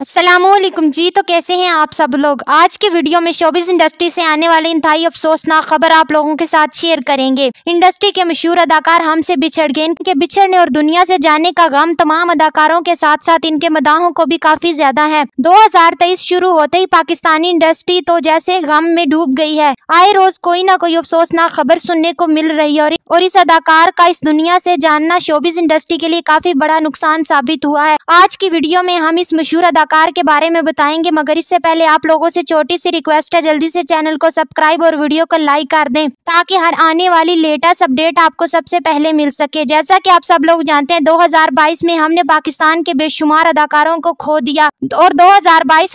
असलम जी तो कैसे हैं आप सब लोग आज के वीडियो में शोबिस इंडस्ट्री से आने वाले इंतहाई अफसोसनाक खबर आप लोगों के साथ शेयर करेंगे इंडस्ट्री के मशहूर अदाकार हमसे बिछड़ गए इनके बिछड़ने और दुनिया से जाने का गम तमाम अदाकारों के साथ साथ इनके मदाहों को भी काफी ज्यादा है 2023 शुरू होते ही पाकिस्तानी इंडस्ट्री तो जैसे गम में डूब गई है आए रोज कोई न कोई अफसोसनाक खबर सुनने को मिल रही है और इस अदाकार का इस दुनिया से जानना शोबिस इंडस्ट्री के लिए काफी बड़ा नुकसान साबित हुआ है आज की वीडियो में हम इस मशहूर अदा आकार के बारे में बताएंगे मगर इससे पहले आप लोगों से छोटी सी रिक्वेस्ट है जल्दी से चैनल को सब्सक्राइब और वीडियो को लाइक कर दें ताकि हर आने वाली लेटेस्ट अपडेट आपको सबसे पहले मिल सके जैसा कि आप सब लोग जानते हैं 2022 में हमने पाकिस्तान के बेशुमार अदाकारों को खो दिया और दो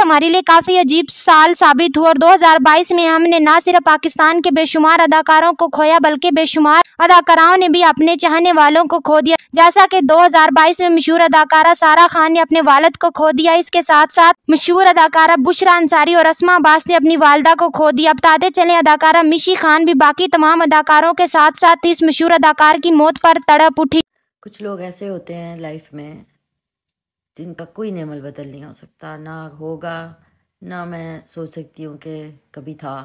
हमारे लिए काफी अजीब साल साबित हुआ और दो में हमने न सिर्फ पाकिस्तान के बेशुमार अदाकारों को खोया बल्कि बेशुमार अदाकाराओं ने भी अपने चाहने वालों को खो दिया जैसा कि 2022 में मशहूर अदाकारा सारा खान ने अपने वालद को खो दिया इसके साथ साथ मशहूर अदाकारा बुशरा अंसारी और असमा अब्बास ने अपनी वालदा को खो दिया बताते चले अदाकारा मिशी खान भी बाकी तमाम अदाकारों के साथ साथ इस मशहूर अदाकार की मौत पर तड़प उठी कुछ लोग ऐसे होते हैं लाइफ में जिनका कोई नमल बदल नहीं हो सकता ना होगा ना मैं सोच सकती हूँ कि कभी था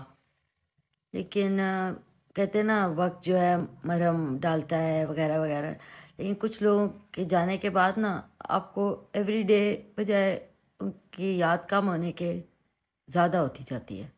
लेकिन कहते ना वक्त जो है मरहम डालता है वगैरह वगैरह लेकिन कुछ लोगों के जाने के बाद ना आपको एवरी डे बजाय उनकी याद कम होने के ज़्यादा होती जाती है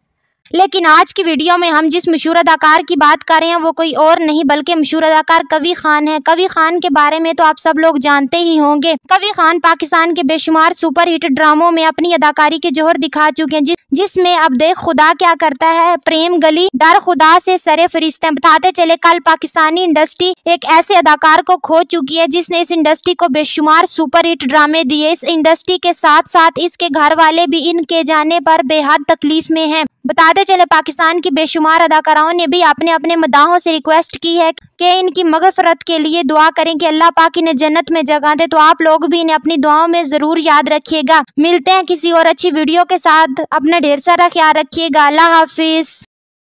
लेकिन आज की वीडियो में हम जिस मशहूर अदाकार की बात कर रहे हैं वो कोई और नहीं बल्कि मशहूर अदाकार कवि खान है कवि खान के बारे में तो आप सब लोग जानते ही होंगे कवि खान पाकिस्तान के बेशुमार सुपरहिट ड्रामों में अपनी अदाकारी के जोहर दिखा चुके हैं जिसमें अब देख खुदा क्या करता है प्रेम गली डर खुदा से सरे फरिश्ते बताते चले कल पाकिस्तानी इंडस्ट्री एक ऐसे अदाकार को खो चुकी है जिसने इस इंडस्ट्री को बेशुमार सुपर हिट ड्रामे दिए इस इंडस्ट्री के साथ साथ इसके घर वाले भी इनके जाने पर बेहद तकलीफ में हैं बताते चले पाकिस्तान की बेशुमार अदाकाराओं ने भी अपने अपने मदाहों से रिक्वेस्ट की है कि इनकी मगफरत के लिए दुआ करें कि अल्लाह पाक इन्हें जन्नत में जगह दे तो आप लोग भी इन्हें अपनी दुआओं में ज़रूर याद रखिएगा मिलते हैं किसी और अच्छी वीडियो के साथ अपना ढेर सारा ख्याल रखिएगा अल्लाह हाफिज़